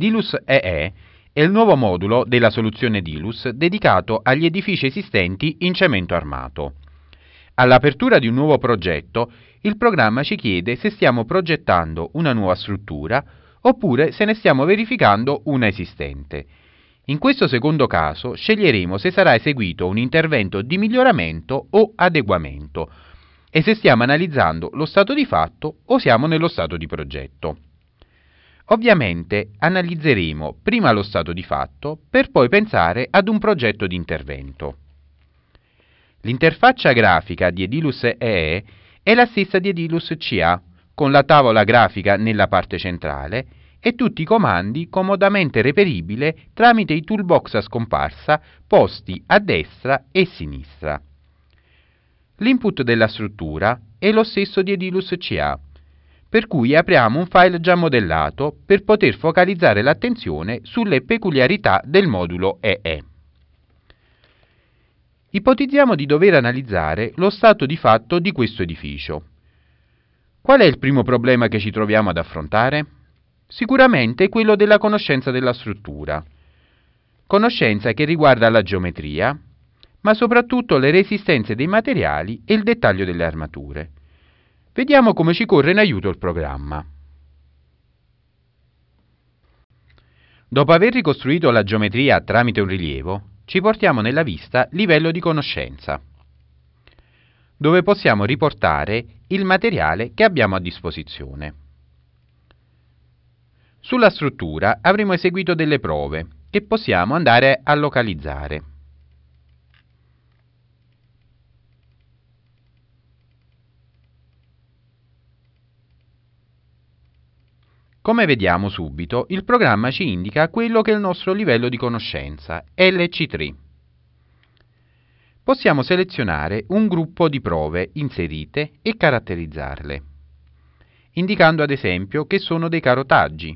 Dilus EE è il nuovo modulo della soluzione Dilus dedicato agli edifici esistenti in cemento armato. All'apertura di un nuovo progetto, il programma ci chiede se stiamo progettando una nuova struttura oppure se ne stiamo verificando una esistente. In questo secondo caso sceglieremo se sarà eseguito un intervento di miglioramento o adeguamento e se stiamo analizzando lo stato di fatto o siamo nello stato di progetto. Ovviamente analizzeremo prima lo stato di fatto per poi pensare ad un progetto di intervento. L'interfaccia grafica di Edilus EE è la stessa di Edilus CA, con la tavola grafica nella parte centrale e tutti i comandi comodamente reperibili tramite i toolbox a scomparsa posti a destra e sinistra. L'input della struttura è lo stesso di Edilus CA, per cui apriamo un file già modellato per poter focalizzare l'attenzione sulle peculiarità del modulo EE. Ipotizziamo di dover analizzare lo stato di fatto di questo edificio. Qual è il primo problema che ci troviamo ad affrontare? Sicuramente quello della conoscenza della struttura, conoscenza che riguarda la geometria, ma soprattutto le resistenze dei materiali e il dettaglio delle armature. Vediamo come ci corre in aiuto il programma. Dopo aver ricostruito la geometria tramite un rilievo, ci portiamo nella vista livello di conoscenza, dove possiamo riportare il materiale che abbiamo a disposizione. Sulla struttura avremo eseguito delle prove che possiamo andare a localizzare. Come vediamo subito, il programma ci indica quello che è il nostro livello di conoscenza, LC3. Possiamo selezionare un gruppo di prove inserite e caratterizzarle, indicando ad esempio che sono dei carotaggi,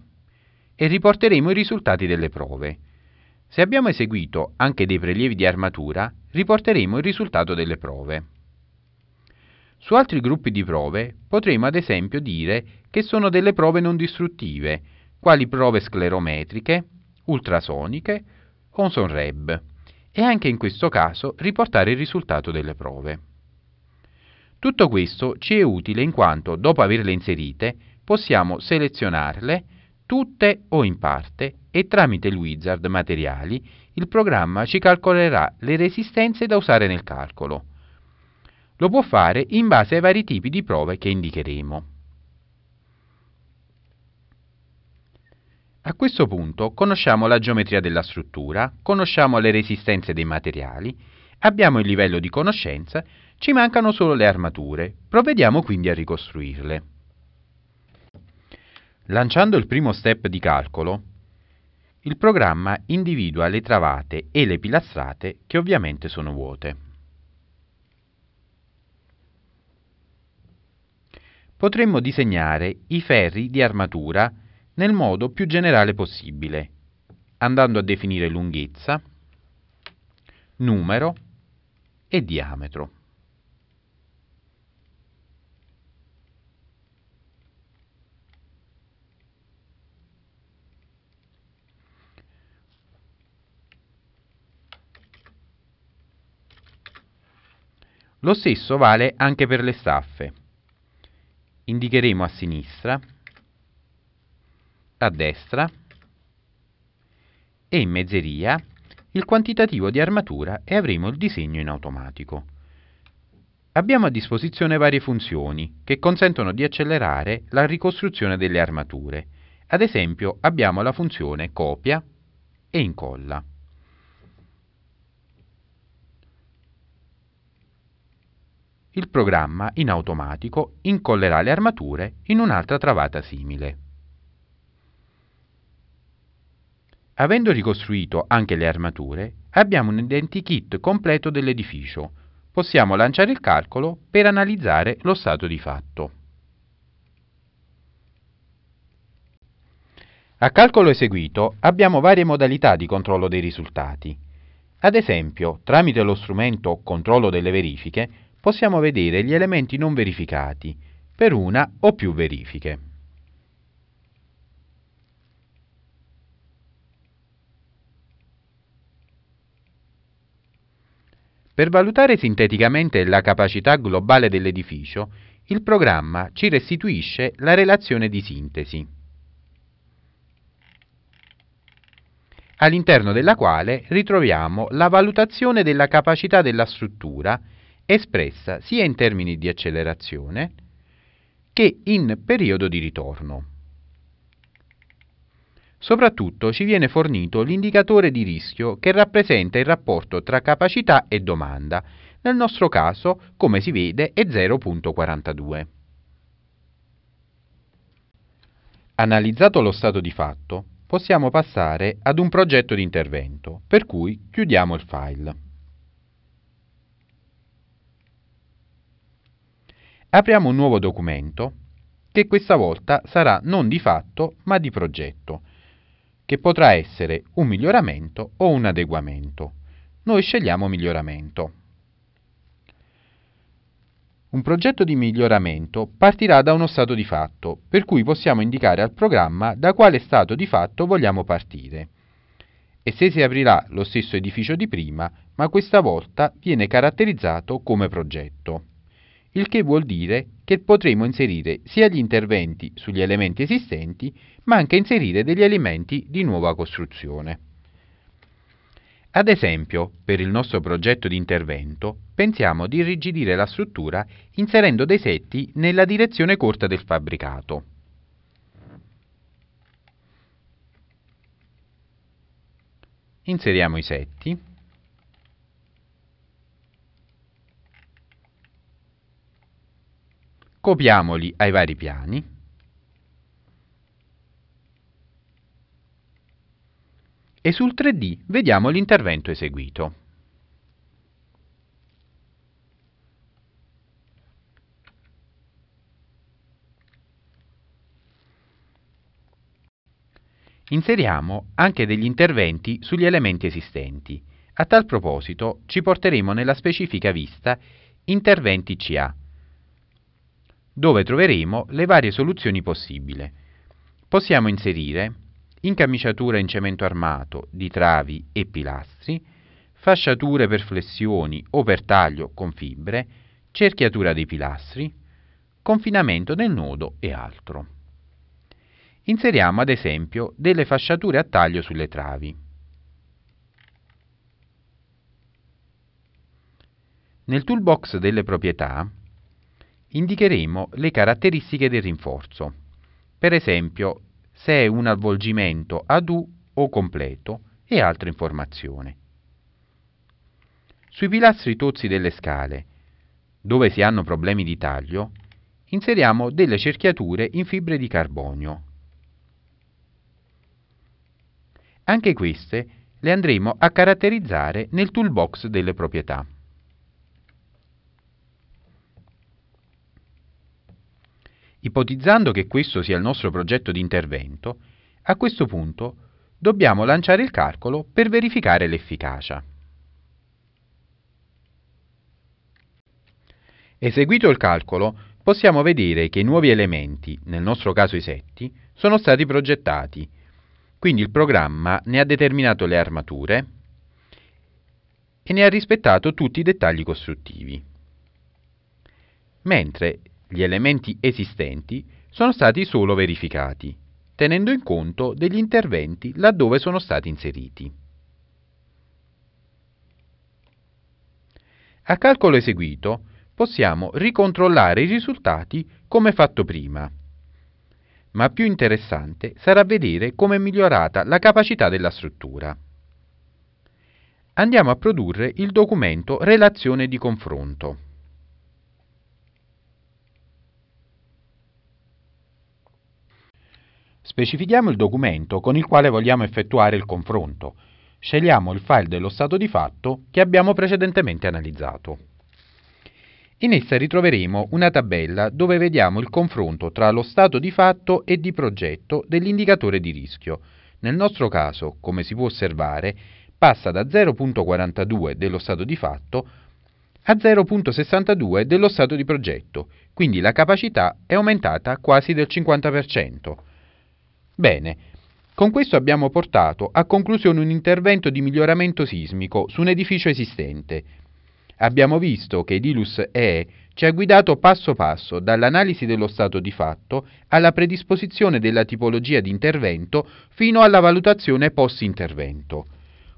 e riporteremo i risultati delle prove. Se abbiamo eseguito anche dei prelievi di armatura, riporteremo il risultato delle prove. Su altri gruppi di prove potremo ad esempio dire che sono delle prove non distruttive, quali prove sclerometriche, ultrasoniche, onson sonreb, e anche in questo caso riportare il risultato delle prove. Tutto questo ci è utile in quanto dopo averle inserite possiamo selezionarle tutte o in parte e tramite il wizard materiali il programma ci calcolerà le resistenze da usare nel calcolo. Lo può fare in base ai vari tipi di prove che indicheremo. A questo punto conosciamo la geometria della struttura, conosciamo le resistenze dei materiali, abbiamo il livello di conoscenza, ci mancano solo le armature, provvediamo quindi a ricostruirle. Lanciando il primo step di calcolo, il programma individua le travate e le pilastrate che ovviamente sono vuote. Potremmo disegnare i ferri di armatura nel modo più generale possibile, andando a definire lunghezza, numero e diametro. Lo stesso vale anche per le staffe. Indicheremo a sinistra a destra e in mezzeria il quantitativo di armatura e avremo il disegno in automatico. Abbiamo a disposizione varie funzioni che consentono di accelerare la ricostruzione delle armature. Ad esempio abbiamo la funzione copia e incolla. Il programma in automatico incollerà le armature in un'altra travata simile. Avendo ricostruito anche le armature, abbiamo un identikit completo dell'edificio. Possiamo lanciare il calcolo per analizzare lo stato di fatto. A calcolo eseguito abbiamo varie modalità di controllo dei risultati. Ad esempio, tramite lo strumento Controllo delle verifiche possiamo vedere gli elementi non verificati per una o più verifiche. Per valutare sinteticamente la capacità globale dell'edificio, il programma ci restituisce la relazione di sintesi, all'interno della quale ritroviamo la valutazione della capacità della struttura espressa sia in termini di accelerazione che in periodo di ritorno. Soprattutto ci viene fornito l'indicatore di rischio che rappresenta il rapporto tra capacità e domanda, nel nostro caso, come si vede, è 0.42. Analizzato lo stato di fatto, possiamo passare ad un progetto di intervento, per cui chiudiamo il file. Apriamo un nuovo documento, che questa volta sarà non di fatto ma di progetto, che potrà essere un miglioramento o un adeguamento. Noi scegliamo miglioramento. Un progetto di miglioramento partirà da uno stato di fatto, per cui possiamo indicare al programma da quale stato di fatto vogliamo partire. E se si aprirà lo stesso edificio di prima, ma questa volta viene caratterizzato come progetto il che vuol dire che potremo inserire sia gli interventi sugli elementi esistenti, ma anche inserire degli elementi di nuova costruzione. Ad esempio, per il nostro progetto di intervento, pensiamo di irrigidire la struttura inserendo dei setti nella direzione corta del fabbricato. Inseriamo i setti. copiamoli ai vari piani e sul 3D vediamo l'intervento eseguito. Inseriamo anche degli interventi sugli elementi esistenti. A tal proposito ci porteremo nella specifica vista Interventi CA dove troveremo le varie soluzioni possibili. Possiamo inserire incamiciatura in cemento armato di travi e pilastri, fasciature per flessioni o per taglio con fibre, cerchiatura dei pilastri, confinamento del nodo e altro. Inseriamo ad esempio delle fasciature a taglio sulle travi. Nel toolbox delle proprietà indicheremo le caratteristiche del rinforzo. Per esempio, se è un avvolgimento ad U o completo e altre informazioni. Sui pilastri tozzi delle scale, dove si hanno problemi di taglio, inseriamo delle cerchiature in fibre di carbonio. Anche queste le andremo a caratterizzare nel toolbox delle proprietà. Ipotizzando che questo sia il nostro progetto di intervento, a questo punto dobbiamo lanciare il calcolo per verificare l'efficacia. Eseguito il calcolo, possiamo vedere che i nuovi elementi, nel nostro caso i setti, sono stati progettati, quindi il programma ne ha determinato le armature e ne ha rispettato tutti i dettagli costruttivi. Mentre gli elementi esistenti sono stati solo verificati, tenendo in conto degli interventi laddove sono stati inseriti. A calcolo eseguito possiamo ricontrollare i risultati come fatto prima, ma più interessante sarà vedere come è migliorata la capacità della struttura. Andiamo a produrre il documento Relazione di confronto. Specifichiamo il documento con il quale vogliamo effettuare il confronto. Scegliamo il file dello stato di fatto che abbiamo precedentemente analizzato. In essa ritroveremo una tabella dove vediamo il confronto tra lo stato di fatto e di progetto dell'indicatore di rischio. Nel nostro caso, come si può osservare, passa da 0.42 dello stato di fatto a 0.62 dello stato di progetto, quindi la capacità è aumentata quasi del 50%. Bene, con questo abbiamo portato a conclusione un intervento di miglioramento sismico su un edificio esistente. Abbiamo visto che Dilus EE ci ha guidato passo passo dall'analisi dello stato di fatto alla predisposizione della tipologia di intervento fino alla valutazione post-intervento.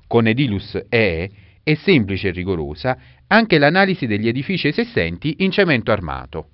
Con Edilus EE è semplice e rigorosa anche l'analisi degli edifici esistenti in cemento armato.